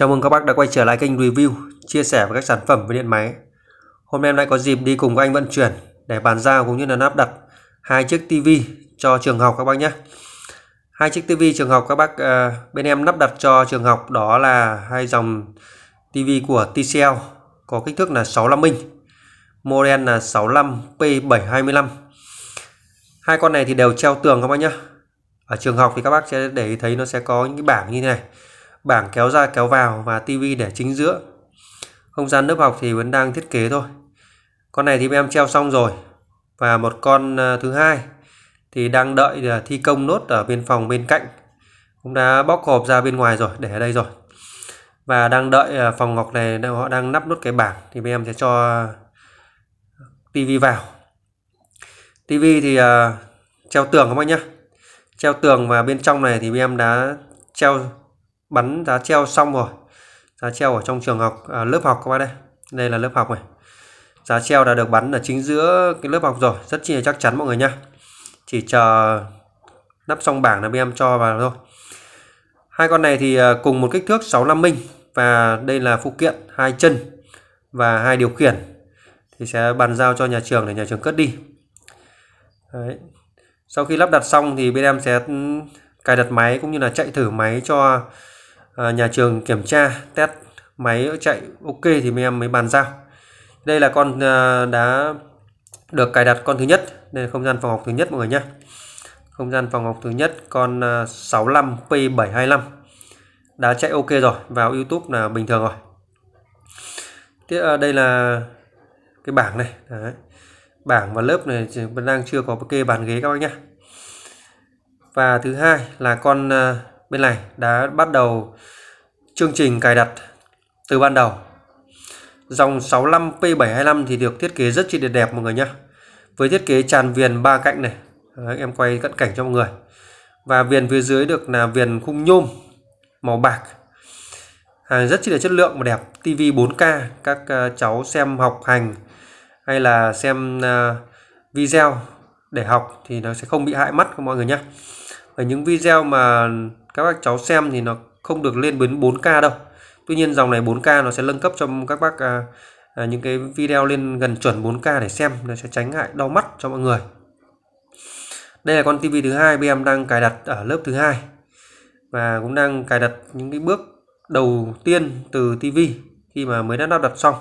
Chào mừng các bác đã quay trở lại kênh review, chia sẻ về các sản phẩm về điện máy. Hôm nay em lại có dịp đi cùng các anh vận chuyển để bàn giao cũng như là lắp đặt hai chiếc TV cho trường học các bác nhé. Hai chiếc TV trường học các bác à, bên em lắp đặt cho trường học đó là hai dòng TV của TCL có kích thước là 65 inch, model là 65P725. Hai con này thì đều treo tường các bác nhé. Ở trường học thì các bác sẽ để ý thấy nó sẽ có những cái bảng như thế này bảng kéo ra kéo vào và tivi để chính giữa không gian lớp học thì vẫn đang thiết kế thôi con này thì em treo xong rồi và một con ờ, thứ hai thì đang đợi ờ, thi công nốt ở bên phòng bên cạnh cũng đã bóc hộp ra bên ngoài rồi để ở đây rồi và đang đợi ờ, phòng ngọc này họ đang nắp nốt cái bảng thì em sẽ cho tivi vào tivi thì treo tường các bác nhá treo tường và bên trong này thì em đã treo bắn giá treo xong rồi giá treo ở trong trường học à, lớp học các bác đây đây là lớp học này giá treo đã được bắn ở chính giữa cái lớp học rồi rất chi là chắc chắn mọi người nhá chỉ chờ nắp xong bảng là bên em cho vào thôi hai con này thì à, cùng một kích thước 65 minh và đây là phụ kiện hai chân và hai điều khiển thì sẽ bàn giao cho nhà trường để nhà trường cất đi Đấy. sau khi lắp đặt xong thì bên em sẽ ừ, cài đặt máy cũng như là chạy thử máy cho À, nhà trường kiểm tra test máy chạy ok thì mấy em mới bàn giao đây là con à, đã được cài đặt con thứ nhất nên không gian phòng học thứ nhất mọi người nhé không gian phòng học thứ nhất con 65P725 à, đã chạy ok rồi vào YouTube là bình thường rồi tiếp đây là cái bảng này Đấy. bảng và lớp này vẫn đang chưa có kê bàn ghế các bác nhé và thứ hai là con bên này đã bắt đầu chương trình cài đặt từ ban đầu dòng 65P725 thì được thiết kế rất chi tiết đẹp mọi người nhé với thiết kế tràn viền ba cạnh này Đấy, em quay cận cảnh cho mọi người và viền phía dưới được là viền khung nhôm màu bạc hàng rất chi là chất lượng và đẹp TV 4K các ờ, cháu xem học hành hay là xem ờ, video để học thì nó sẽ không bị hại mắt của mọi người nhé và những video mà các bác cháu xem thì nó không được lên đến 4K đâu Tuy nhiên dòng này 4K nó sẽ nâng cấp cho các bác à, à, những cái video lên gần chuẩn 4K để xem nó sẽ tránh ngại đau mắt cho mọi người đây là con tivi thứ hai BM đang cài đặt ở lớp thứ hai và cũng đang cài đặt những cái bước đầu tiên từ tivi khi mà mới đã lắp đặt xong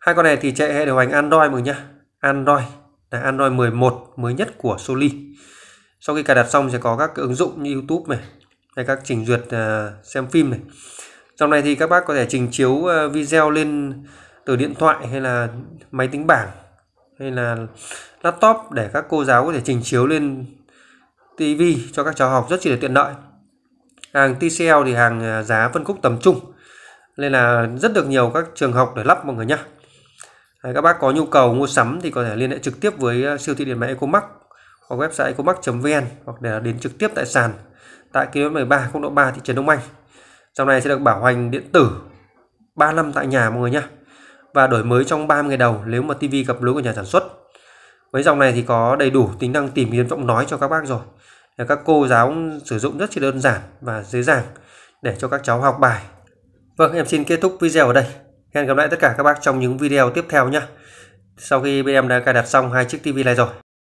hai con này thì chạy hệ điều hành Android mọi nhá Android là Android 11 mới nhất của Sony sau khi cài đặt xong sẽ có các ứng dụng như YouTube này hay các trình duyệt à, xem phim này trong này thì các bác có thể trình chiếu à, video lên từ điện thoại hay là máy tính bảng hay là laptop để các cô giáo có thể trình chiếu lên TV cho các cháu học rất chỉ là tiện lợi hàng TCL thì hàng à, giá phân khúc tầm trung nên là rất được nhiều các trường học để lắp mọi người nhé các bác có nhu cầu mua sắm thì có thể liên hệ trực tiếp với siêu thị điện máy Ecomark hoặc website ecomark.vn hoặc để đến trực tiếp tại sàn tại km 13 quốc lộ 3 thị trấn Đông Anh. Dòng này sẽ được bảo hành điện tử 3 năm tại nhà mọi người nhé và đổi mới trong 30 ngày đầu nếu mà TV gặp lỗi của nhà sản xuất. Với dòng này thì có đầy đủ tính năng tìm kiếm giọng nói cho các bác rồi. Các cô giáo sử dụng rất là đơn giản và dễ dàng để cho các cháu học bài. Vâng, em xin kết thúc video ở đây. Hẹn gặp lại tất cả các bác trong những video tiếp theo nhé. Sau khi bên em đã cài đặt xong hai chiếc TV này rồi.